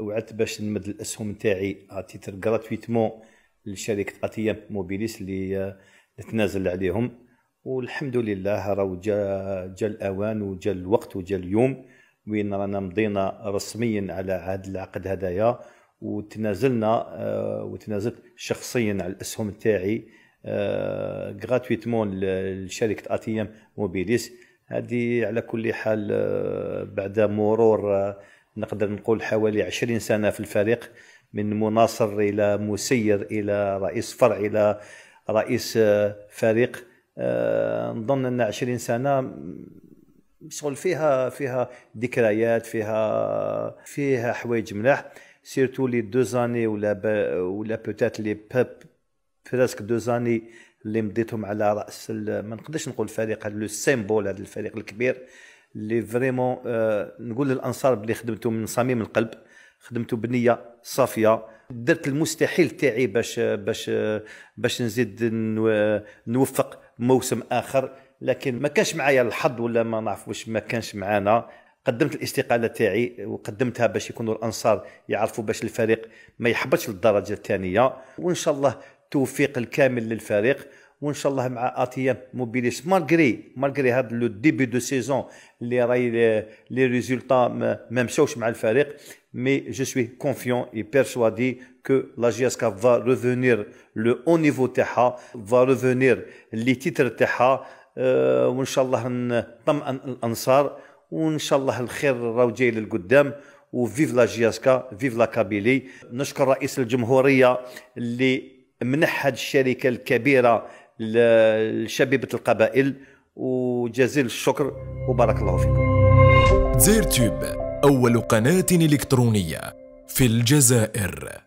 وعدت باش نمد الاسهم نتاعي آه، تيتر غراتويتمون لشركه اتيام موبيليس اللي نتنازل آه، عليهم والحمد لله راه جا جا الاوان وجا الوقت وجا اليوم وين رانا مضينا رسميا على هذا العقد هدايا وتنازلنا آه، وتنازلت شخصيا على الاسهم تاعي غراتويتمون لشركه اتيام موبيليس هذه على كل حال بعد مرور نقدر نقول حوالي 20 سنه في الفريق من مناصر الى مسير الى رئيس فرع الى رئيس آه، فريق آه، نظن ان 20 سنه شغل فيها فيها ذكريات فيها فيها حوايج ملاح سيرتو لي دو زاني ولا ب... ولا بوتات لي بريسك دو زاني اللي مديتهم على راس ما نقدرش نقول فريق لو سيمبول هذا الفريق الكبير اللي فريمون آه نقول للانصار بلي خدمتو من صميم القلب خدمتو بنيه صافيه درت المستحيل تاعي باش باش باش نزيد نوفق موسم اخر لكن ما كانش معايا الحظ ولا ما نعرف واش ما كانش معانا قدمت الاستقاله تاعي وقدمتها باش يكونوا الانصار يعرفوا باش الفريق ما يحبطش للدرجه الثانيه وان شاء الله توفيق الكامل للفريق وان شاء الله مع اتيان موبيليس مالغري مالغري هذا لو ديبي دو سيزون اللي راي لي ريزولطا ما مشاوش مع الفريق مي جو سوي كونفيون اي بيرسوادي كو لا جي اس كا فا ريفونير لو او نيفو تاعها فا ريفونير لي تيتر تاعها آه، وان شاء الله نطمئن الانصار وان شاء الله الخير راهو جاي للقدام وفيف لا جي كا فيف لا كابيلي نشكر رئيس الجمهوريه اللي منح هذه الشركه الكبيره لشبيبه القبائل وجزيل الشكر وبارك الله فيكم زير تيوب أول قناة إلكترونية في الجزائر